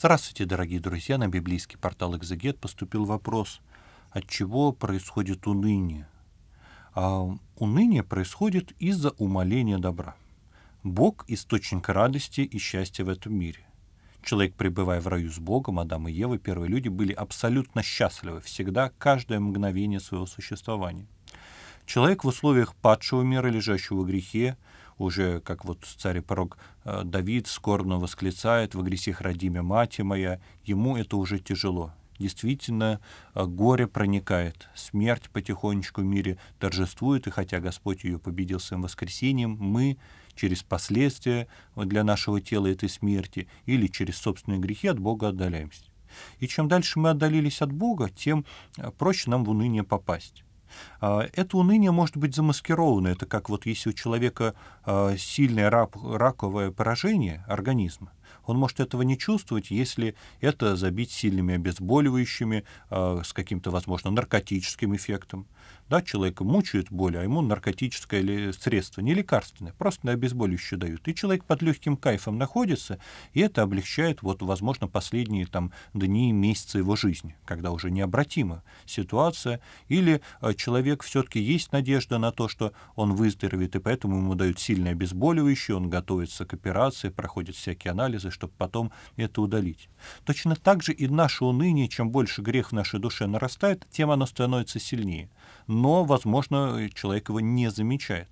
Здравствуйте, дорогие друзья! На библейский портал «Экзегет» поступил вопрос, от чего происходит уныние. А уныние происходит из-за умоления добра. Бог – источник радости и счастья в этом мире. Человек, пребывая в раю с Богом, Адам и Ева, первые люди, были абсолютно счастливы всегда, каждое мгновение своего существования. Человек в условиях падшего мира, лежащего в грехе, уже, как вот царь и пророк э, Давид скорбно восклицает в грехах родиме мать моя», ему это уже тяжело. Действительно, э, горе проникает, смерть потихонечку в мире торжествует, и хотя Господь ее победил своим воскресением, мы через последствия для нашего тела этой смерти или через собственные грехи от Бога отдаляемся. И чем дальше мы отдалились от Бога, тем э, проще нам в уныние попасть. А, это уныние может быть замаскировано. Это как вот если у человека а, сильное раковое поражение организма, он может этого не чувствовать, если это забить сильными обезболивающими, а, с каким-то, возможно, наркотическим эффектом. Да, человека мучают боль, а ему наркотическое или средство, не лекарственное, просто на обезболивающее дают. И человек под легким кайфом находится, и это облегчает, вот, возможно, последние там, дни и месяцы его жизни, когда уже необратима ситуация. Или э, человек все-таки есть надежда на то, что он выздоровеет, и поэтому ему дают сильное обезболивающее, он готовится к операции, проходит всякие анализы, чтобы потом это удалить. Точно так же и наше уныние, чем больше грех в нашей душе нарастает, тем оно становится сильнее но, возможно, человек его не замечает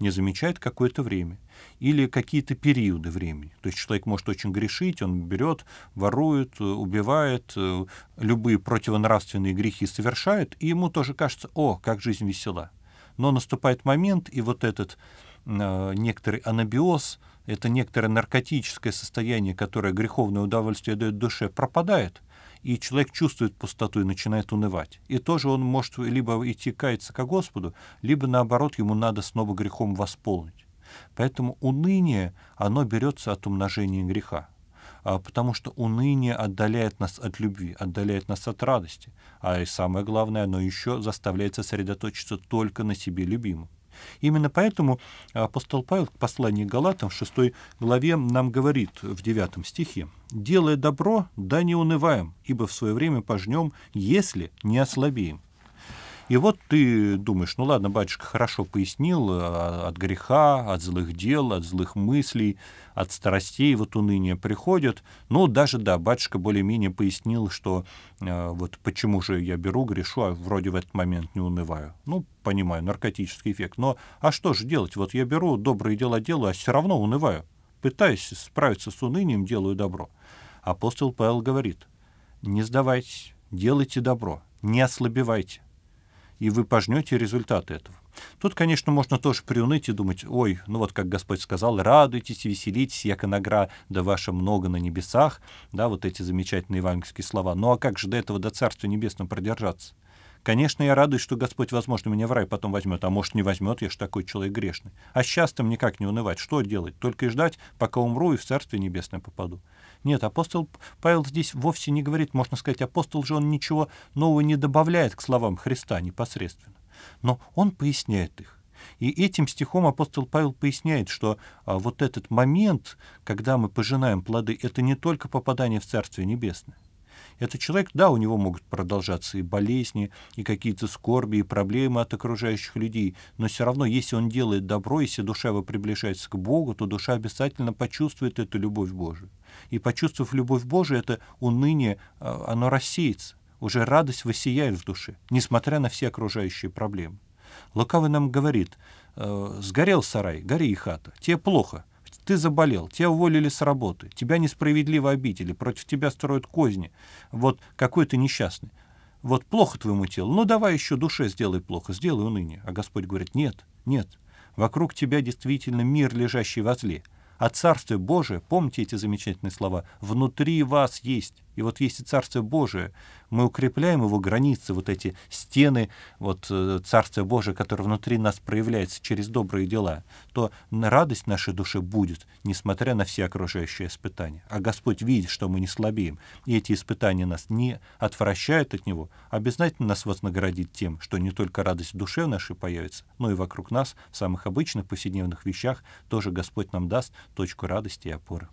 не замечает какое-то время или какие-то периоды времени. То есть человек может очень грешить, он берет, ворует, убивает, э, любые противонравственные грехи совершает, и ему тоже кажется, о, как жизнь весела. Но наступает момент, и вот этот э, некоторый анабиоз, это некоторое наркотическое состояние, которое греховное удовольствие дает душе, пропадает, и человек чувствует пустоту и начинает унывать. И тоже он может либо идти каяться ко Господу, либо наоборот ему надо снова грехом восполнить. Поэтому уныние, оно берется от умножения греха, а, потому что уныние отдаляет нас от любви, отдаляет нас от радости, а и самое главное, оно еще заставляет сосредоточиться только на себе любимом. Именно поэтому апостол Павел в послании Галатам в 6 главе нам говорит в 9 стихе, «Делая добро, да не унываем, ибо в свое время пожнем, если не ослабеем». И вот ты думаешь, ну ладно, батюшка хорошо пояснил э, от греха, от злых дел, от злых мыслей, от страстей вот уныние приходит. Ну даже да, батюшка более-менее пояснил, что э, вот почему же я беру, грешу, а вроде в этот момент не унываю. Ну, понимаю, наркотический эффект. Но а что же делать? Вот я беру, добрые дела делаю, а все равно унываю. Пытаюсь справиться с унынием, делаю добро. Апостол Павел говорит, не сдавайтесь, делайте добро, не ослабевайте и вы пожнете результаты этого. Тут, конечно, можно тоже приуныть и думать, ой, ну вот как Господь сказал, радуйтесь, веселитесь, яко награда ваша много на небесах, да, вот эти замечательные евангельские слова. Ну а как же до этого, до Царства Небесного продержаться? Конечно, я радуюсь, что Господь, возможно, меня в рай потом возьмет, а может, не возьмет, я же такой человек грешный. А сейчас-то никак не унывать. Что делать? Только и ждать, пока умру и в Царствие Небесное попаду. Нет, апостол Павел здесь вовсе не говорит, можно сказать, апостол же он ничего нового не добавляет к словам Христа непосредственно. Но он поясняет их. И этим стихом апостол Павел поясняет, что а, вот этот момент, когда мы пожинаем плоды, это не только попадание в Царствие Небесное. Это человек, да, у него могут продолжаться и болезни, и какие-то скорби, и проблемы от окружающих людей, но все равно, если он делает добро, если душа его приближается к Богу, то душа обязательно почувствует эту любовь Божию. И почувствовав любовь Божию, это уныние, а, оно рассеется. Уже радость воссияет в душе, несмотря на все окружающие проблемы. Лукавый нам говорит, э, сгорел сарай, гори и хата, тебе плохо, ты заболел, тебя уволили с работы, тебя несправедливо обидели, против тебя строят козни. Вот какой ты несчастный. Вот плохо твоему телу, ну давай еще душе сделай плохо, сделай уныние. А Господь говорит, нет, нет, вокруг тебя действительно мир, лежащий возле. А Царствие Божие, помните эти замечательные слова, внутри вас есть. И вот есть и Царствие Божие. Мы укрепляем его границы, вот эти стены, вот э, Царствие Божие, которое внутри нас проявляется через добрые дела, то радость нашей души будет, несмотря на все окружающие испытания. А Господь видит, что мы не слабеем, и эти испытания нас не отвращают от Него, обязательно нас вознаградит тем, что не только радость в душе нашей появится, но и вокруг нас, в самых обычных повседневных вещах, тоже Господь нам даст точку радости и опоры.